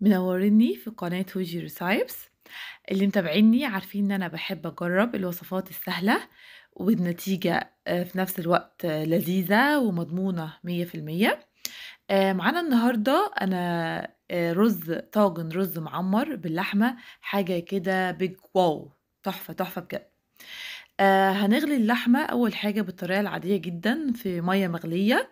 منورني في قناة وجي ريسايبس اللي متابعيني عارفين ان انا بحب اجرب الوصفات السهلة والنتيجة آه، في نفس الوقت لذيذة ومضمونة مية في المية آه، معانا النهاردة انا آه، رز طاجن رز معمر باللحمة حاجة كده بيج واو تحفة تحفة بجد هنغلي اللحمة أول حاجة بالطريقة العادية جدا في مية مغلية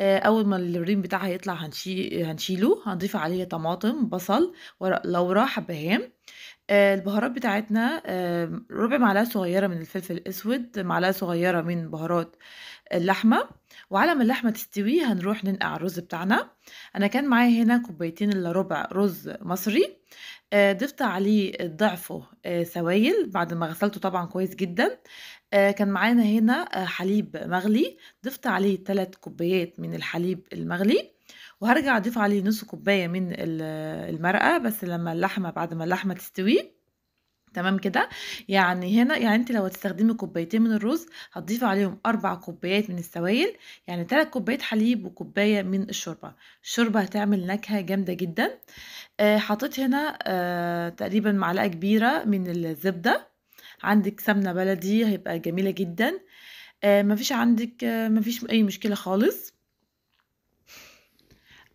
آه، أول ما الريم بتاعها يطلع هنشي... هنشيله هنضيف عليه طماطم بصل ورق لورا حبهان آه، البهارات بتاعتنا آه، ربع معلقة صغيرة من الفلفل الأسود، معلقة صغيرة من بهارات اللحمة، وعلى ما اللحمة تستوي هنروح ننقع الرز بتاعنا، أنا كان معايا هنا كوبايتين إلا ربع رز مصري، آه، ضفت عليه ضعفه سوايل بعد ما غسلته طبعًا كويس جدًا، كان معانا هنا حليب مغلي، ضفت عليه 3 كوبايات من الحليب المغلي. وهرجع أضيف عليه نص كوباية من المرقة بس لما اللحمة بعد ما اللحمة تستوي تمام كده يعني هنا يعني انت لو هتستخدمي كوبايتين من الرز هتضيفي عليهم اربع كوبايات من السوائل يعني ثلاث كوبايات حليب وكوبايه من الشوربه الشوربه هتعمل نكهه جامده جدا آه حطيت هنا آه تقريبا معلقه كبيره من الزبده عندك سمنه بلدي هيبقى جميله جدا آه مفيش عندك آه مفيش اي مشكله خالص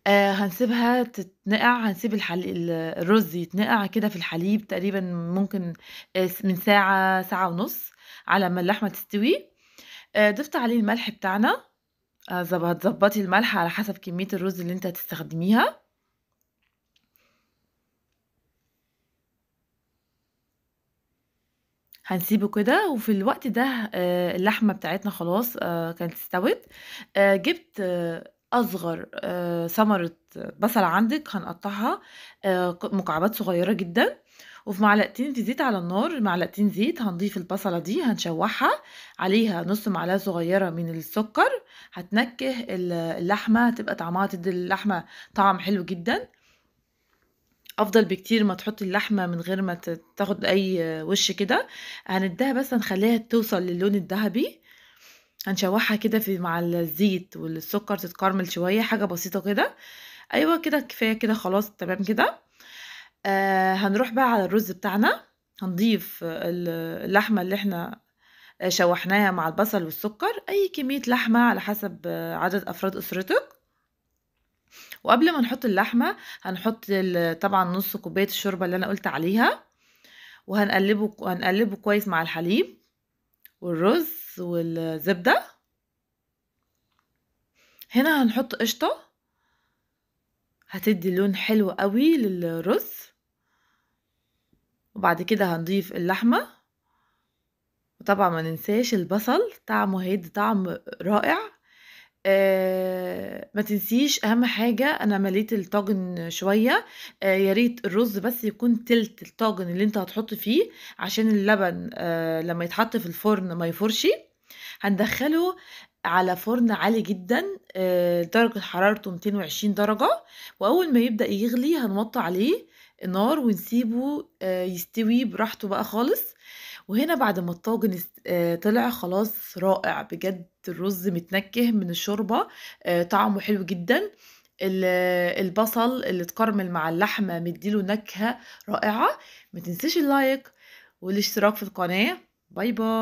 آه، هنسيبها تتنقع، هنسيب الحلي... الرز يتنقع كده في الحليب تقريبًا ممكن آه، من ساعة، ساعة ونُص على ما اللحمة تستوي، آآ آه، ضِفت عليه الملح بتاعنا، هتظبطي الملح على حسب كمية الرز اللي أنتِ هتستخدميها. هنسيبه كده، وفي الوقت ده اللحمة بتاعتنا خلاص كانت استوت، جِبت أصغر آه، ثمرة بصل عندك هنقطعها آه، مكعبات صغيرة جدا وفي معلقتين في زيت على النار معلقتين زيت هنضيف البصلة دي هنشوحها عليها نص معلقة صغيرة من السكر هتنكه اللحمة هتبقى طعمها تدي اللحمة طعم حلو جدا افضل بكتير ما تحطي اللحمه من غير ما تاخد اي وش كده هنديها بس نخليها توصل للون الذهبي هنشوحها كده في مع الزيت والسكر تتكرمل شوية حاجة بسيطة كده أيوة كده كفاية كده خلاص تمام كده آه هنروح بقى على الرز بتاعنا هنضيف اللحمة اللي احنا شوحناها مع البصل والسكر أي كمية لحمة على حسب عدد أفراد أسرتك وقبل ما نحط اللحمة هنحط طبعا نص كوباية الشوربة اللي أنا قلت عليها وهنقلبه هنقلبه كويس مع الحليب والرز والزبدة هنا هنحط قشطة هتدي لون حلو قوي للرز وبعد كده هنضيف اللحمة وطبعا ما ننساش البصل طعمه هيدي طعم رائع آه، ما تنسيش اهم حاجه انا مليت الطاجن شويه آه يا ريت الرز بس يكون تلت الطاجن اللي انت هتحط فيه عشان اللبن آه لما يتحط في الفرن ما يفرش هندخله على فرن عالي جدا آه، درجه حرارته 220 درجه واول ما يبدا يغلي هنوطي عليه النار ونسيبه آه، يستوي براحته بقى خالص وهنا بعد ما الطاجن آه، طلع خلاص رائع بجد الرز متنكه من الشوربة آه، طعمه حلو جدًا، البصل اللي اتكرمل مع اللحمة مديله نكهة رائعة، ما اللايك والاشتراك في القناة، باي باي.